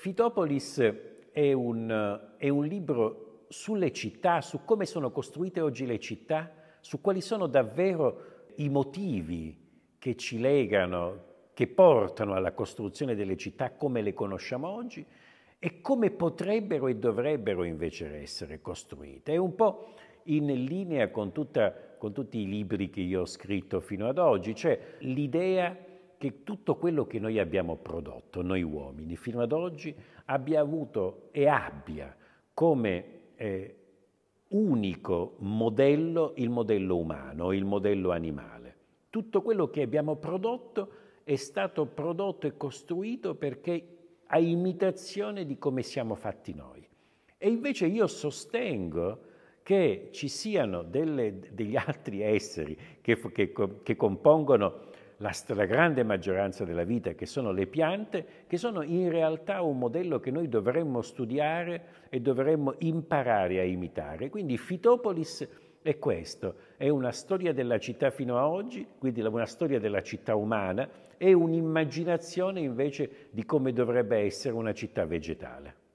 Fitopolis è un, è un libro sulle città, su come sono costruite oggi le città, su quali sono davvero i motivi che ci legano, che portano alla costruzione delle città come le conosciamo oggi e come potrebbero e dovrebbero invece essere costruite. È un po' in linea con, tutta, con tutti i libri che io ho scritto fino ad oggi, cioè l'idea che tutto quello che noi abbiamo prodotto, noi uomini, fino ad oggi, abbia avuto e abbia come eh, unico modello il modello umano, il modello animale. Tutto quello che abbiamo prodotto è stato prodotto e costruito perché a imitazione di come siamo fatti noi. E invece io sostengo che ci siano delle, degli altri esseri che, che, che compongono la stragrande maggioranza della vita, che sono le piante, che sono in realtà un modello che noi dovremmo studiare e dovremmo imparare a imitare. Quindi Fitopolis è questo, è una storia della città fino a oggi, quindi una storia della città umana, e un'immaginazione invece di come dovrebbe essere una città vegetale.